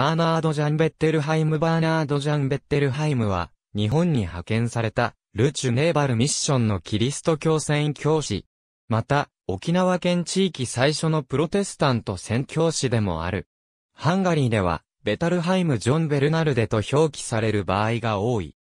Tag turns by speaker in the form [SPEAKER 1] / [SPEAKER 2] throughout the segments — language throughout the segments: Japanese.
[SPEAKER 1] バーナード・ジャンベッテルハイムバーナード・ジャンベッテルハイムは、日本に派遣された、ルチュネーバルミッションのキリスト教宣教師。また、沖縄県地域最初のプロテスタント宣教師でもある。ハンガリーでは、ベタルハイム・ジョン・ベルナルデと表記される場合が多い。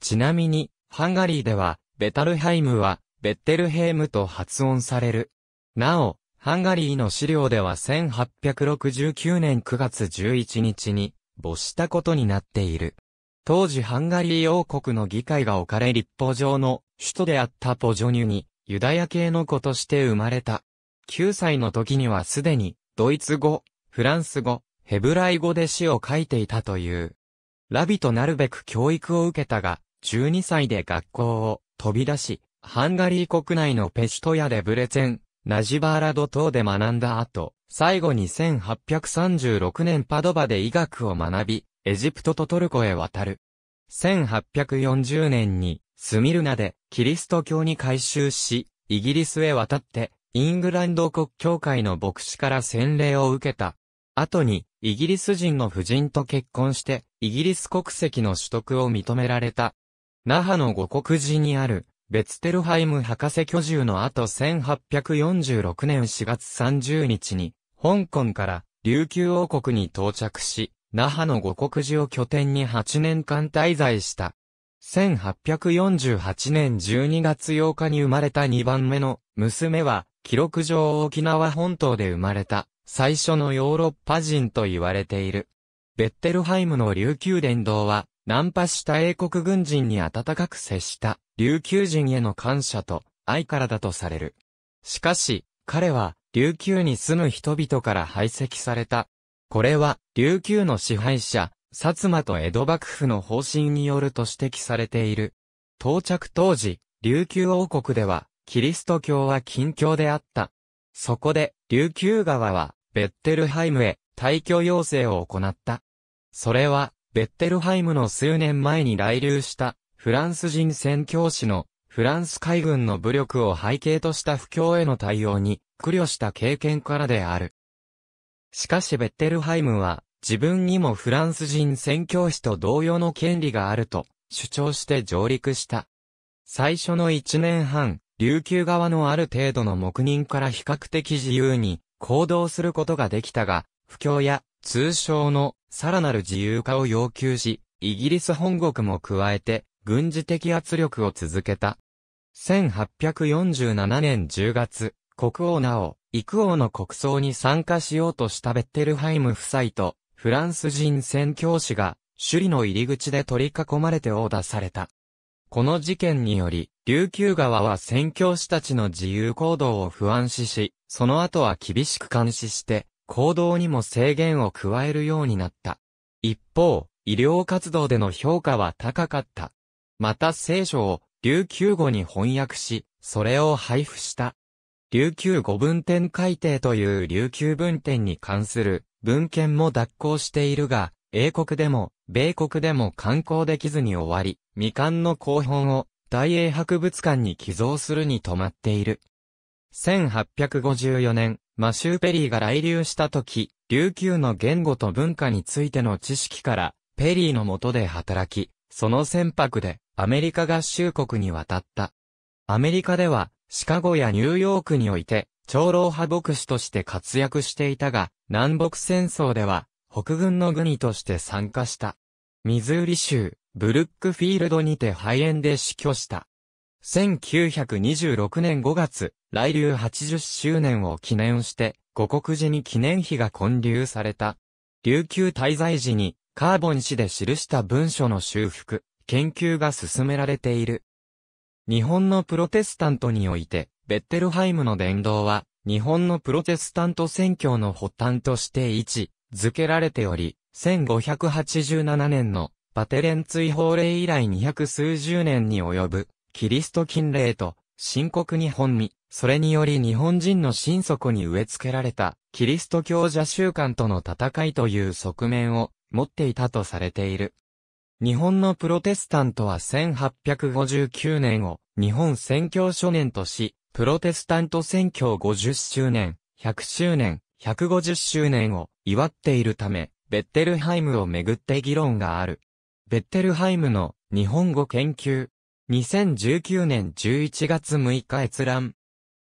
[SPEAKER 1] ちなみに、ハンガリーでは、ベタルハイムは、ベッテルヘイムと発音される。なお、ハンガリーの資料では1869年9月11日に没したことになっている。当時ハンガリー王国の議会が置かれ立法上の首都であったポジョニュにユダヤ系の子として生まれた。9歳の時にはすでにドイツ語、フランス語、ヘブライ語で詩を書いていたという。ラビとなるべく教育を受けたが、12歳で学校を飛び出し、ハンガリー国内のペシュトやレブレツェン、ナジバーラド等で学んだ後、最後に1836年パドバで医学を学び、エジプトとトルコへ渡る。1840年に、スミルナでキリスト教に改宗し、イギリスへ渡って、イングランド国教会の牧師から洗礼を受けた。後に、イギリス人の夫人と結婚して、イギリス国籍の取得を認められた。那覇の五国寺にある、ベツテルハイム博士居住の後1846年4月30日に、香港から琉球王国に到着し、那覇の五国寺を拠点に8年間滞在した。1848年12月8日に生まれた2番目の娘は、記録上沖縄本島で生まれた、最初のヨーロッパ人と言われている。ベッテルハイムの琉球伝道は、ナンパした英国軍人に温かく接した琉球人への感謝と愛からだとされる。しかし、彼は琉球に住む人々から排斥された。これは琉球の支配者、薩摩と江戸幕府の方針によると指摘されている。到着当時、琉球王国ではキリスト教は近況であった。そこで琉球側はベッテルハイムへ退去要請を行った。それはベッテルハイムの数年前に来留したフランス人宣教師のフランス海軍の武力を背景とした不況への対応に苦慮した経験からである。しかしベッテルハイムは自分にもフランス人宣教師と同様の権利があると主張して上陸した。最初の1年半、琉球側のある程度の黙認から比較的自由に行動することができたが、不況や通称のさらなる自由化を要求し、イギリス本国も加えて軍事的圧力を続けた。1847年10月、国王なお、幾王の国葬に参加しようとしたベッテルハイム夫妻と、フランス人宣教師が、首里の入り口で取り囲まれて殴打された。この事件により、琉球側は宣教師たちの自由行動を不安視し、その後は厳しく監視して、行動にも制限を加えるようになった。一方、医療活動での評価は高かった。また聖書を琉球語に翻訳し、それを配布した。琉球語文典改定という琉球文典に関する文献も脱行しているが、英国でも、米国でも刊行できずに終わり、未完の後本を大英博物館に寄贈するに止まっている。1854年、マシュー・ペリーが来流した時、琉球の言語と文化についての知識から、ペリーの下で働き、その船舶でアメリカ合衆国に渡った。アメリカでは、シカゴやニューヨークにおいて、長老派牧師として活躍していたが、南北戦争では、北軍の軍医として参加した。ミズーリ州、ブルックフィールドにて肺炎で死去した。1926年5月、来流80周年を記念して、五国寺に記念碑が建立された。琉球滞在時に、カーボン氏で記した文書の修復、研究が進められている。日本のプロテスタントにおいて、ベッテルハイムの伝道は、日本のプロテスタント宣教の発端として位置付けられており、1587年のバテレン追放令以来200数十年に及ぶキリスト禁令と、深刻に本味、それにより日本人の心底に植え付けられた、キリスト教者習慣との戦いという側面を持っていたとされている。日本のプロテスタントは1859年を日本宣教初年とし、プロテスタント宣教50周年、100周年、150周年を祝っているため、ベッテルハイムをめぐって議論がある。ベッテルハイムの日本語研究2019年11月6日閲覧。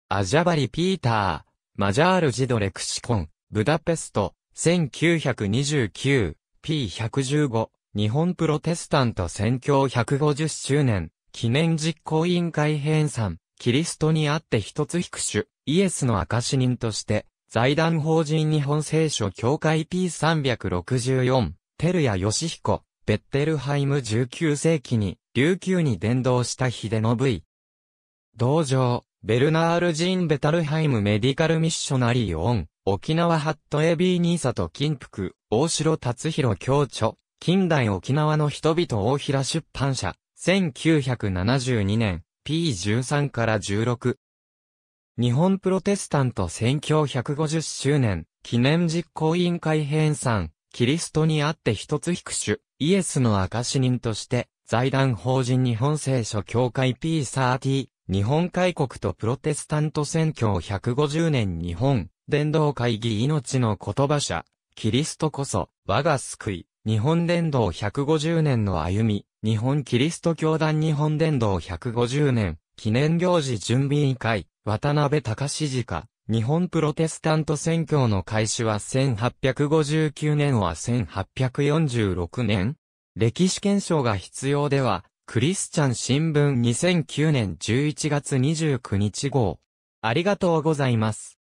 [SPEAKER 1] アジャバリ・ピーター、マジャールジドレクシコン、ブダペスト、1929、P115、日本プロテスタント宣教150周年、記念実行委員会編纂、キリストにあって一つ引く種、イエスの証人として、財団法人日本聖書協会 P364、テルヤヨシヒコ、ベッテルハイム19世紀に、琉球に伝道した秀信。同情、ベルナール・ジン・ベタルハイム・メディカル・ミッショナリー・オン、沖縄ハット・エビー・ニーサと金福、大城達弘教著、近代沖縄の人々大平出版社、1972年、P13 から16。日本プロテスタント宣教150周年、記念実行委員会編纂、キリストにあって一つ引く種、イエスの証人として、財団法人日本聖書協会 P30、日本開国とプロテスタント選挙150年日本、伝道会議命の言葉者、キリストこそ、我が救い、日本伝道150年の歩み、日本キリスト教団日本伝道150年、記念行事準備委員会、渡辺隆史家、日本プロテスタント選挙の開始は1859年は1846年歴史検証が必要では、クリスチャン新聞2009年11月29日号。ありがとうございます。